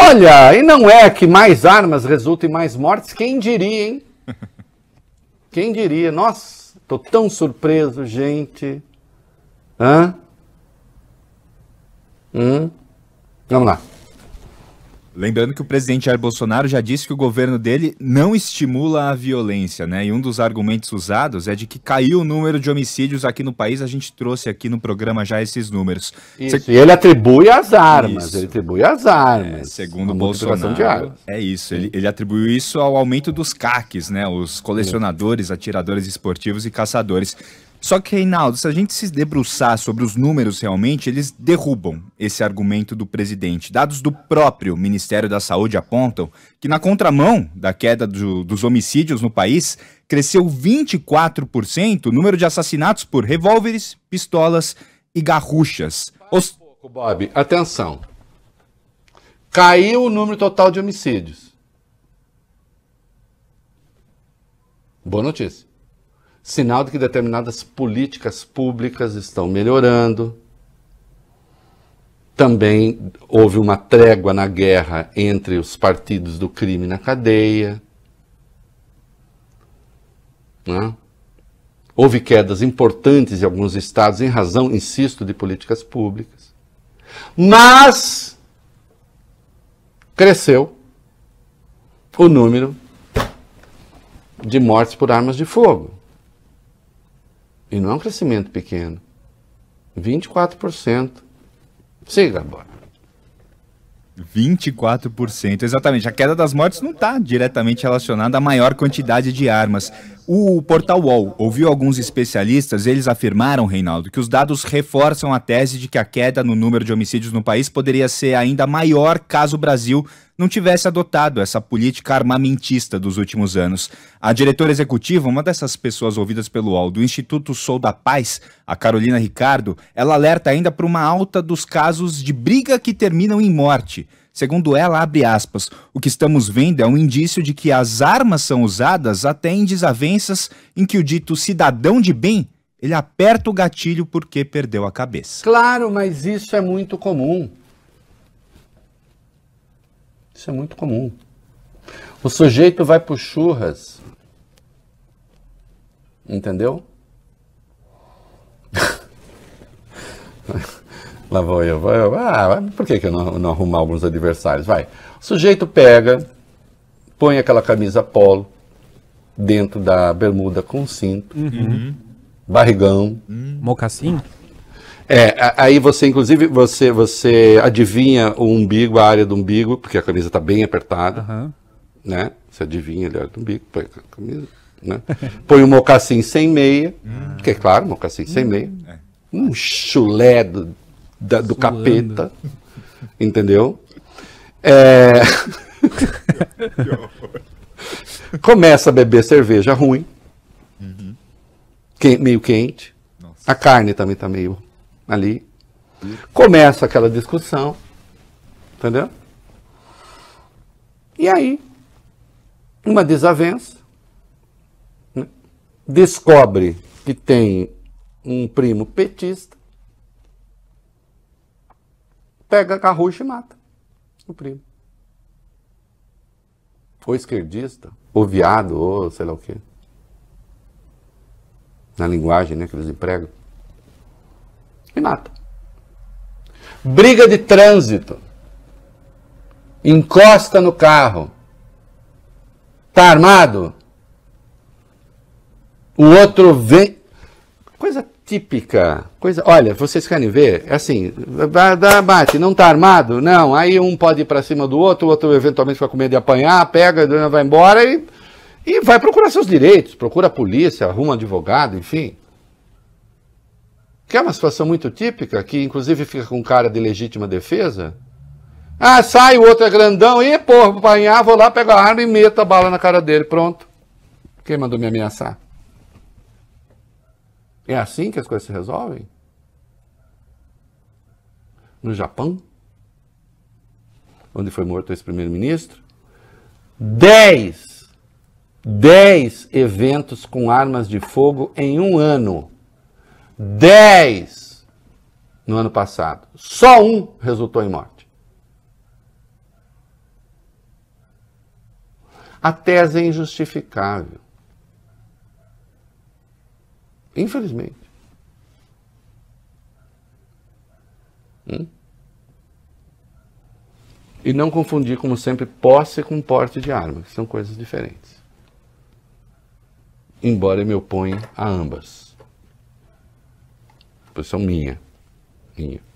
Olha, e não é que mais armas resultam em mais mortes? Quem diria, hein? Quem diria? Nossa, tô tão surpreso, gente. Hã? Hum? Vamos lá. Lembrando que o presidente Jair Bolsonaro já disse que o governo dele não estimula a violência, né? E um dos argumentos usados é de que caiu o número de homicídios aqui no país. A gente trouxe aqui no programa já esses números. Isso, Você... e ele atribui as armas. Isso. Ele atribui as armas. É, segundo Bolsonaro. É isso. Ele, ele atribuiu isso ao aumento dos caques, né? Os colecionadores, atiradores esportivos e caçadores. Só que, Reinaldo, se a gente se debruçar sobre os números realmente, eles derrubam esse argumento do presidente. Dados do próprio Ministério da Saúde apontam que, na contramão da queda do, dos homicídios no país, cresceu 24% o número de assassinatos por revólveres, pistolas e garruchas. Os... Bob, atenção. Caiu o número total de homicídios. Boa notícia sinal de que determinadas políticas públicas estão melhorando. Também houve uma trégua na guerra entre os partidos do crime na cadeia. Né? Houve quedas importantes em alguns estados, em razão, insisto, de políticas públicas. Mas cresceu o número de mortes por armas de fogo. E não é um crescimento pequeno. 24%. Siga, bora. 24%, exatamente. A queda das mortes não está diretamente relacionada à maior quantidade de armas. O portal UOL ouviu alguns especialistas, eles afirmaram, Reinaldo, que os dados reforçam a tese de que a queda no número de homicídios no país poderia ser ainda maior caso o Brasil não tivesse adotado essa política armamentista dos últimos anos. A diretora executiva, uma dessas pessoas ouvidas pelo UOL do Instituto Sou da Paz, a Carolina Ricardo, ela alerta ainda para uma alta dos casos de briga que terminam em morte. Segundo ela, abre aspas, o que estamos vendo é um indício de que as armas são usadas até em desavenças em que o dito cidadão de bem ele aperta o gatilho porque perdeu a cabeça. Claro, mas isso é muito comum. Isso é muito comum. O sujeito vai para churras. Entendeu? Lá vou eu, vou eu. Ah, por que, que eu não, não arrumar alguns adversários? Vai. O sujeito pega, põe aquela camisa polo dentro da bermuda com cinto, uhum. barrigão. Uhum. Mocassim? É, aí você, inclusive, você, você adivinha o umbigo, a área do umbigo, porque a camisa está bem apertada, uhum. né? Você adivinha a área do umbigo, põe a camisa, né? Põe um mocassim sem meia, uhum. que é claro, mocassim sem uhum. meia, é. um chulé do, da, do capeta, entendeu? É... Começa a beber cerveja ruim, uhum. que, meio quente, Nossa. a carne também está meio ali. Começa aquela discussão, entendeu? E aí, uma desavença, né? descobre que tem um primo petista, pega a carrucha e mata o primo. Ou esquerdista, ou viado, ou sei lá o quê. Na linguagem né, que eles empregam e mata. Briga de trânsito. Encosta no carro. Tá armado? O outro vem. Coisa típica. Coisa, olha, vocês querem ver? É assim, bate, não tá armado? Não, aí um pode ir para cima do outro, o outro eventualmente fica com medo de apanhar, pega, vai embora e, e vai procurar seus direitos, procura a polícia, arruma um advogado, enfim. Que é uma situação muito típica, que inclusive fica com cara de legítima defesa. Ah, sai, o outro é grandão, e porra, vou apanhar, vou lá, pego a arma e meto a bala na cara dele, pronto. Quem mandou me ameaçar? É assim que as coisas se resolvem? No Japão, onde foi morto esse primeiro-ministro, dez, dez eventos com armas de fogo em um ano. 10 no ano passado. Só um resultou em morte. A tese é injustificável. Infelizmente. Hum? E não confundir, como sempre, posse com porte de arma, que são coisas diferentes. Embora eu me oponha a ambas posição minha. minha.